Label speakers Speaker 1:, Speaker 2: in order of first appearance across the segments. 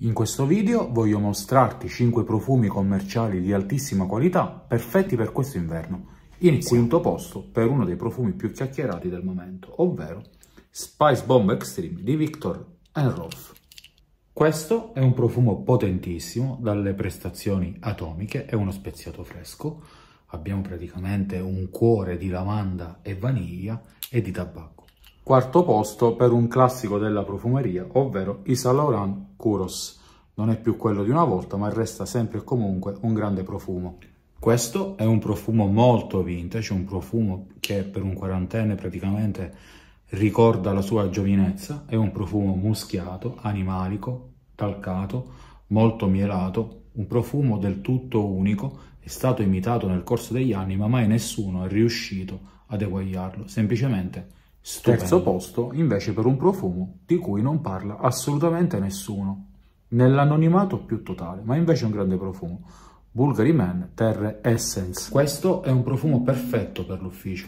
Speaker 1: In questo video voglio mostrarti 5 profumi commerciali di altissima qualità perfetti per questo inverno. Iniziamo. Quinto posto per uno dei profumi più chiacchierati del momento, ovvero Spice Bomb Extreme di Victor Rolf. Questo è un profumo potentissimo, dalle prestazioni atomiche, è uno speziato fresco, abbiamo praticamente un cuore di lavanda e vaniglia e di tabacco quarto posto per un classico della profumeria, ovvero i Saint Laurent Kuros. Non è più quello di una volta, ma resta sempre e comunque un grande profumo. Questo è un profumo molto vintage, un profumo che per un quarantenne praticamente ricorda la sua giovinezza, è un profumo muschiato, animalico, talcato, molto mielato, un profumo del tutto unico, è stato imitato nel corso degli anni ma mai nessuno è riuscito ad eguagliarlo, semplicemente Stupendo. Terzo posto invece per un profumo di cui non parla assolutamente nessuno, nell'anonimato più totale, ma invece un grande profumo. Bulgari Man Terre Essence. Questo è un profumo perfetto per l'ufficio.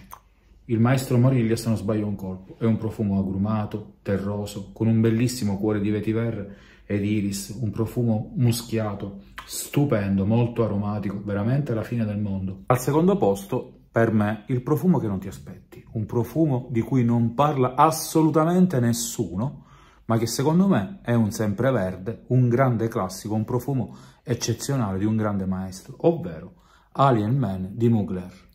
Speaker 1: Il maestro Moriglia, se non sbaglio un colpo, è un profumo agrumato, terroso, con un bellissimo cuore di vetiver ed iris, un profumo muschiato, stupendo, molto aromatico, veramente la fine del mondo. Al secondo posto, per me, il profumo che non ti aspetti un profumo di cui non parla assolutamente nessuno, ma che secondo me è un sempreverde, un grande classico, un profumo eccezionale di un grande maestro, ovvero Alien Man di Mugler.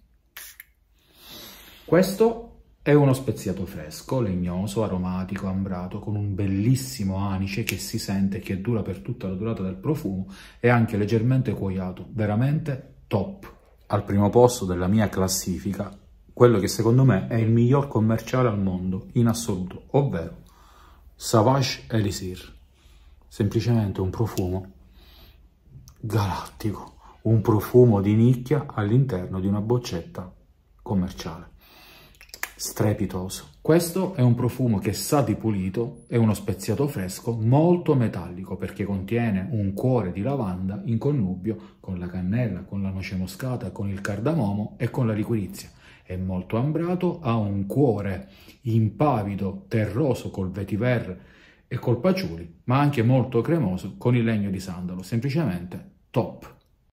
Speaker 1: Questo è uno speziato fresco, legnoso, aromatico, ambrato, con un bellissimo anice che si sente e che dura per tutta la durata del profumo e anche leggermente cuoiato, veramente top. Al primo posto della mia classifica quello che secondo me è il miglior commerciale al mondo in assoluto, ovvero Savage Elisir. Semplicemente un profumo galattico, un profumo di nicchia all'interno di una boccetta commerciale. Strepitoso. Questo è un profumo che sa di pulito, è uno speziato fresco molto metallico perché contiene un cuore di lavanda in connubio con la cannella, con la noce moscata, con il cardamomo e con la liquirizia è molto ambrato, ha un cuore impavido, terroso col vetiver e col paciuli, ma anche molto cremoso con il legno di sandalo, semplicemente top.